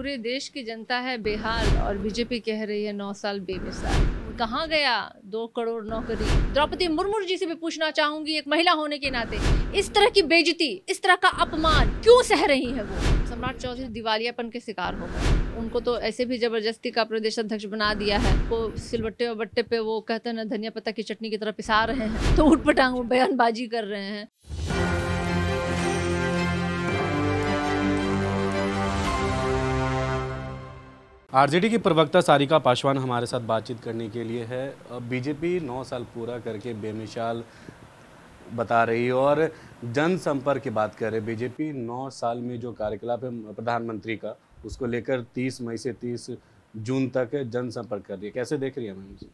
पूरे देश की जनता है बेहाल और बीजेपी कह रही है नौ साल बेमिसाल कहाँ गया दो करोड़ नौकरी द्रौपदी मुर्मू जी से भी पूछना चाहूंगी एक महिला होने के नाते इस तरह की बेजती इस तरह का अपमान क्यों सह रही है वो सम्राट चौधरी दिवालियापन के शिकार हो गए उनको तो ऐसे भी जबरदस्ती का प्रदेश अध्यक्ष बना दिया है वो सिलबट्टे और बट्टे पे वो कहते हैं ना धनिया पत्ता की चटनी की तरह पिसा रहे हैं तो उठपटांग बयानबाजी कर रहे हैं आरजेडी की प्रवक्ता सारिका पासवान हमारे साथ बातचीत करने के लिए है बीजेपी नौ साल पूरा करके बेमिसाल बता रही है और जनसंपर्क की बात कर रहे बीजेपी नौ साल में जो कार्यकलाप है प्रधानमंत्री का उसको लेकर 30 मई से 30 जून तक जनसंपर्क कर रही है कैसे देख रही है मैम जी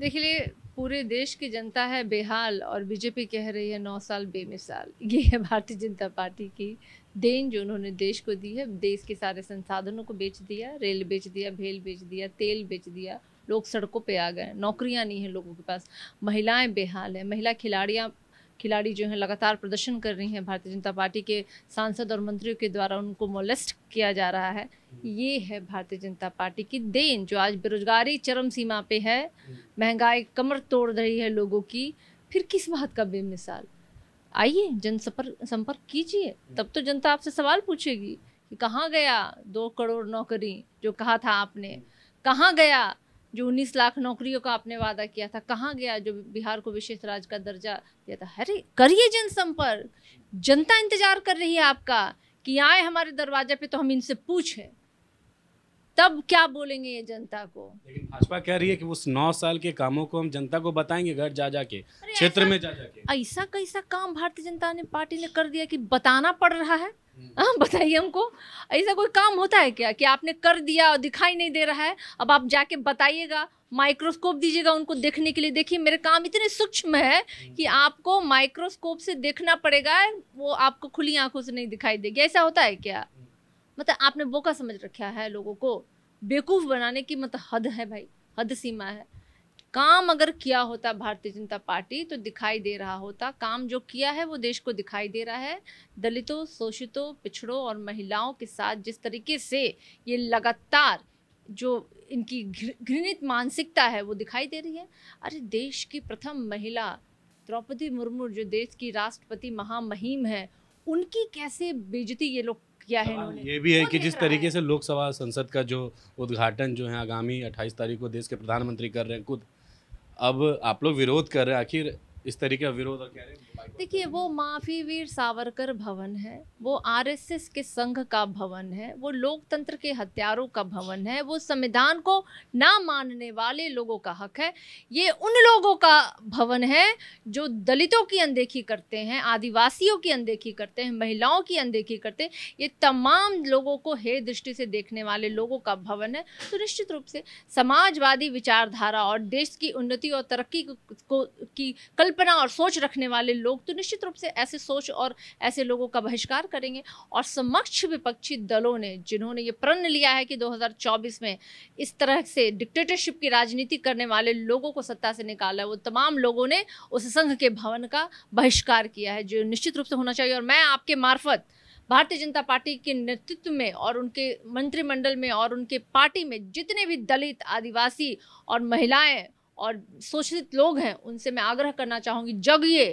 देखिए पूरे देश की जनता है बेहाल और बीजेपी कह रही है नौ साल बेमिसाल ये है भारतीय जनता पार्टी की देन जो उन्होंने देश को दी है देश के सारे संसाधनों को बेच दिया रेल बेच दिया भेल बेच दिया तेल बेच दिया लोग सड़कों पे आ गए नौकरियां नहीं हैं लोगों के पास महिलाएं बेहाल हैं महिला खिलाड़ियां खिलाड़ी जो हैं लगातार प्रदर्शन कर रही हैं भारतीय जनता पार्टी के सांसद और मंत्रियों के द्वारा उनको मोलेस्ट किया जा रहा है ये है भारतीय जनता पार्टी की देन जो आज बेरोजगारी चरम सीमा पे है महंगाई कमर तोड़ रही है लोगों की फिर किस बात का बेमिसाल आइए जन संपर्क कीजिए तब तो जनता आपसे सवाल पूछेगी कि कहाँ गया दो करोड़ नौकरी जो कहा था आपने कहाँ गया जो उन्नीस लाख नौकरियों का आपने वादा किया था कहाँ गया जो बिहार को विशेष राज्य का दर्जा दिया था अरे करिए जनसंपर्क जनता इंतजार कर रही है आपका कि आए हमारे दरवाजे पे तो हम इनसे पूछें तब क्या बोलेंगे ये जनता को लेकिन भाजपा कह रही है कि उस नौ साल के कामों को हम जनता को बताएंगे घर जा जाके क्षेत्र में जा जाके ऐसा कैसा काम भारतीय जनता ने पार्टी ने कर दिया कि बताना पड़ रहा है हाँ, हम्म। बताइए हमको ऐसा कोई काम होता है क्या कि आपने कर दिया और दिखाई नहीं दे रहा है अब आप जाके बताइएगा माइक्रोस्कोप दीजिएगा उनको देखने के लिए देखिए मेरे काम इतने सूक्ष्म है कि हम्म। आपको माइक्रोस्कोप से देखना पड़ेगा वो आपको खुली आंखों से नहीं दिखाई देगी ऐसा होता है क्या मतलब आपने बोका समझ रखा है लोगों को बेवकूफ़ बनाने की मतलब हद है भाई हद सीमा है काम अगर किया होता भारतीय जनता पार्टी तो दिखाई दे रहा होता काम जो किया है वो देश को दिखाई दे रहा है दलितों शोषितों पिछड़ों और महिलाओं के साथ जिस तरीके से ये लगातार जो इनकी घृणित मानसिकता है वो दिखाई दे रही है अरे देश की प्रथम महिला द्रौपदी मुर्मू जो देश की राष्ट्रपति महामहिम है उनकी कैसे बेजती ये लोग किया है तो इन्होंने ये भी है कि जिस तरीके से लोकसभा संसद का जो उद्घाटन जो है आगामी अट्ठाईस तारीख को देश के प्रधानमंत्री कर रहे हैं खुद अब आप लोग विरोध कर रहे हैं आखिर इस तरीके का विरोध देखिए वो माफी वीर सावरकर भवन है वो आरएसएस के संघ का भवन है वो लोकतंत्र के हथियारों का भवन है वो संविधान को ना मानने वाले लोगों का हक है ये उन लोगों का भवन है जो दलितों की अनदेखी करते हैं आदिवासियों की अनदेखी करते हैं महिलाओं की अनदेखी करते हैं ये तमाम लोगों को हे दृष्टि से देखने वाले लोगों का भवन है तो निश्चित रूप से समाजवादी विचारधारा और देश की उन्नति और तरक्की को की कल कल्पना और सोच रखने वाले लोग तो निश्चित रूप से ऐसे सोच और ऐसे लोगों का बहिष्कार करेंगे और समक्ष विपक्षी दलों ने जिन्होंने ये प्रण लिया है कि 2024 में इस तरह से डिक्टेटरशिप की राजनीति करने वाले लोगों को सत्ता से निकाला है वो तमाम लोगों ने उस संघ के भवन का बहिष्कार किया है जो निश्चित रूप से होना चाहिए और मैं आपके मार्फत भारतीय जनता पार्टी के नेतृत्व में और उनके मंत्रिमंडल में और उनके पार्टी में जितने भी दलित आदिवासी और महिलाएं और शोषित लोग हैं उनसे मैं आग्रह करना चाहूँगी जगिए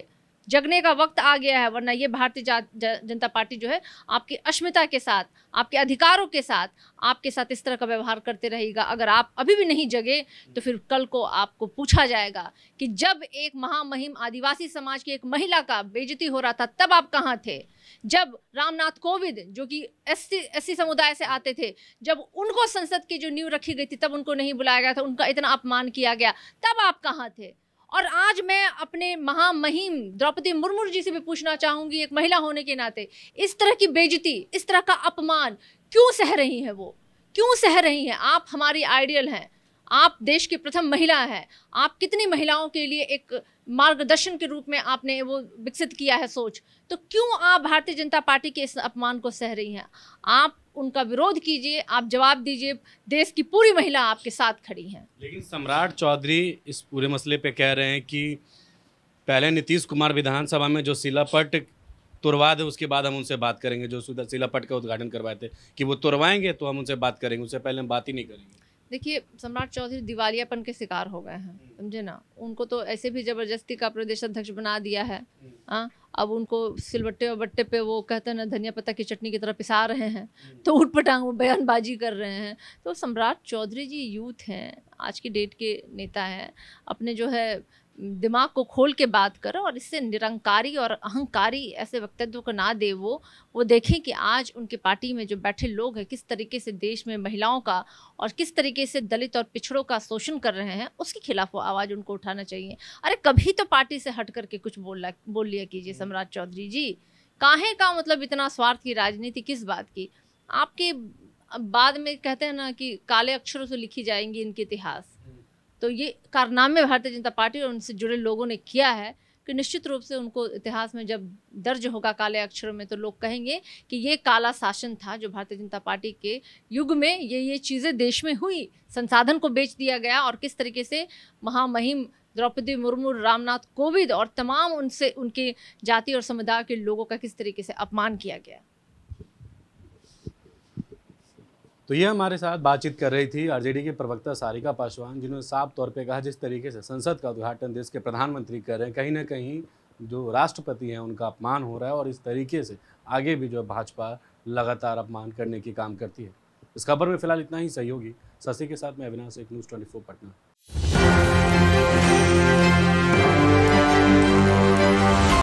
जगने का वक्त आ गया है वरना ये भारतीय जनता पार्टी जो है आपकी अस्मिता के साथ आपके अधिकारों के साथ आपके साथ इस तरह का व्यवहार करते रहेगा अगर आप अभी भी नहीं जगे तो फिर कल को आपको पूछा जाएगा कि जब एक महामहिम आदिवासी समाज की एक महिला का बेजती हो रहा था तब आप कहाँ थे जब रामनाथ कोविंद जो कि एस सी समुदाय से आते थे जब उनको संसद की जो नींव रखी गई थी तब उनको नहीं बुलाया गया था उनका इतना अपमान किया गया तब आप कहाँ थे और आज मैं अपने महामहिम द्रौपदी मुर्मू जी से भी पूछना चाहूंगी एक महिला होने के नाते इस तरह की बेजती इस तरह का अपमान क्यों सह रही हैं वो क्यों सह रही हैं आप हमारी आइडियल हैं आप देश की प्रथम महिला है आप कितनी महिलाओं के लिए एक मार्गदर्शन के रूप में आपने वो विकसित किया है सोच तो क्यों आप भारतीय जनता पार्टी के इस अपमान को सह रही हैं आप उनका विरोध कीजिए आप जवाब दीजिए देश की पूरी महिला आपके साथ खड़ी है लेकिन सम्राट चौधरी इस पूरे मसले पे कह रहे हैं कि पहले नीतीश कुमार विधानसभा में जो शिलापट तुरवा दे उसके बाद हम उनसे बात करेंगे जो सुधा शिलापट का उद्घाटन करवाए थे कि वो तुरवाएंगे तो हम उनसे बात करेंगे उससे पहले हम बात ही नहीं करेंगे देखिए सम्राट चौधरी दिवालियापन के शिकार हो गए हैं हम्म। समझे ना उनको तो ऐसे भी जबरदस्ती का प्रदेश अध्यक्ष बना दिया है हम्म। हाँ अब उनको सिलबट्टे और बट्टे पे वो कहते हैं ना धनिया पत्ता की चटनी की तरह पिसा रहे हैं हम्म। तो उठ पटांग वो बयानबाजी कर रहे हैं तो सम्राट चौधरी जी यूथ हैं आज की डेट के नेता हैं अपने जो है दिमाग को खोल के बात करो और इससे निरंकारी और अहंकारी ऐसे वक्तव्य को ना दे वो वो देखें कि आज उनके पार्टी में जो बैठे लोग हैं किस तरीके से देश में महिलाओं का और किस तरीके से दलित और पिछड़ों का शोषण कर रहे हैं उसके खिलाफ वो आवाज़ उनको उठाना चाहिए अरे कभी तो पार्टी से हट करके कुछ बोला बोल लिया कीजिए हम्म। सम्राट चौधरी जी काहे का मतलब इतना स्वार्थ की राजनीति किस बात की आपके बाद में कहते हैं ना कि काले अक्षरों से लिखी जाएंगी इनके इतिहास हम्म। तो ये कारनामे भारतीय जनता पार्टी और उनसे जुड़े लोगों ने किया है कि निश्चित रूप से उनको इतिहास में जब दर्ज होगा काले अक्षरों में तो लोग कहेंगे कि ये काला शासन था जो भारतीय जनता पार्टी के युग में ये ये चीज़ें देश में हुई संसाधन को बेच दिया गया और किस तरीके से महामहिम द्रौपदी मुर्मू रामनाथ कोविंद और तमाम उनसे उनके जाति और समुदाय के लोगों का किस तरीके से अपमान किया गया तो ये हमारे साथ बातचीत कर रही थी आरजेडी के प्रवक्ता सारिका पासवान जिन्होंने साफ तौर पे कहा जिस तरीके से संसद का उद्घाटन देश के प्रधानमंत्री कर रहे हैं कहीं ना कहीं जो राष्ट्रपति हैं उनका अपमान हो रहा है और इस तरीके से आगे भी जो भाजपा लगातार अपमान करने की काम करती है इस खबर में फिलहाल इतना ही सहयोगी शशि के साथ मैं अविनाश एक न्यूज़ ट्वेंटी पटना